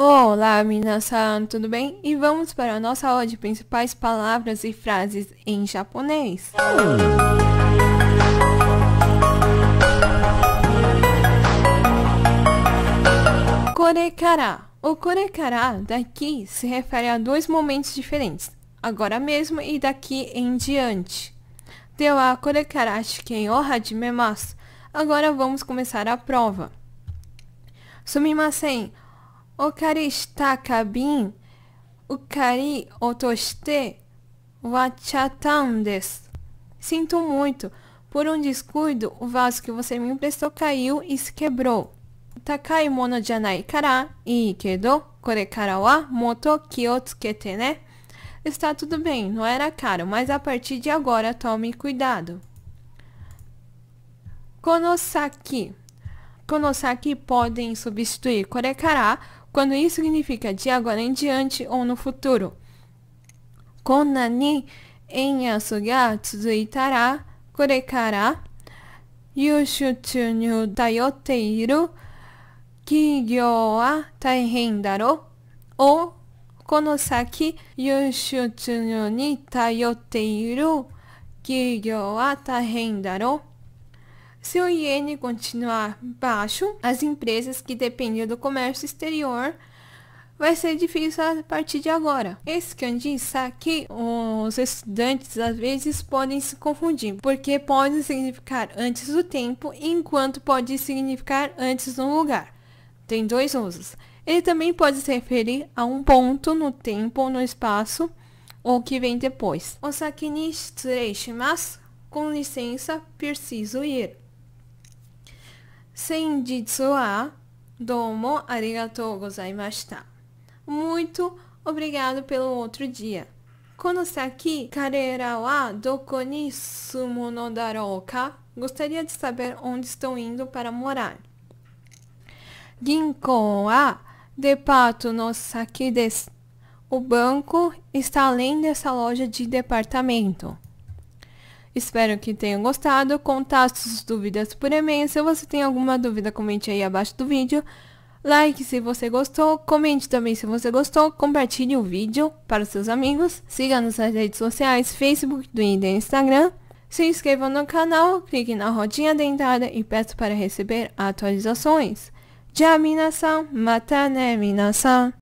Olá, minasan, tudo bem? E vamos para a nossa aula de principais palavras e frases em japonês. Korekara. O korekara daqui se refere a dois momentos diferentes, agora mesmo e daqui em diante. Deu a korekara shiken o hajimemasu. Agora vamos começar a prova. Sumimasen. Sinto muito. Por um descuido, o vaso que você me emprestou caiu e se quebrou. Takai mono moto né? Está tudo bem, não era caro, mas a partir de agora tome cuidado. Konosaki. Konosaki podem substituir korekara quando isso significa de agora em diante ou no futuro. Konna ni enyasu ga tsuzuitara, kore kara yushu chu ni tayotte iru kigyo wa taihen daro ou kono saki yushu chu ni tayotte iru kigyo wa taihen daro se o iene continuar baixo, as empresas que dependem do comércio exterior vai ser difícil a partir de agora. Esse kanji está é que os estudantes às vezes podem se confundir, porque pode significar antes do tempo, enquanto pode significar antes do lugar. Tem dois usos. Ele também pode se referir a um ponto no tempo ou no espaço, ou que vem depois. O ni shitsurei Com licença, preciso ir. Senjitsu domo arigatou gozaimashita. Muito obrigado pelo outro dia. Kono aqui, karera wa doko ni ka? Gostaria de saber onde estou indo para morar. Ginko wa departo no saki desu. O banco está além dessa loja de departamento. Espero que tenham gostado. Contatos, suas dúvidas por e-mail. Se você tem alguma dúvida, comente aí abaixo do vídeo. Like se você gostou, comente também se você gostou, compartilhe o vídeo para os seus amigos, siga nas redes sociais, Facebook, Twitter e Instagram. Se inscreva no canal, clique na rodinha dentada e peço para receber atualizações. Já minasan, mata ne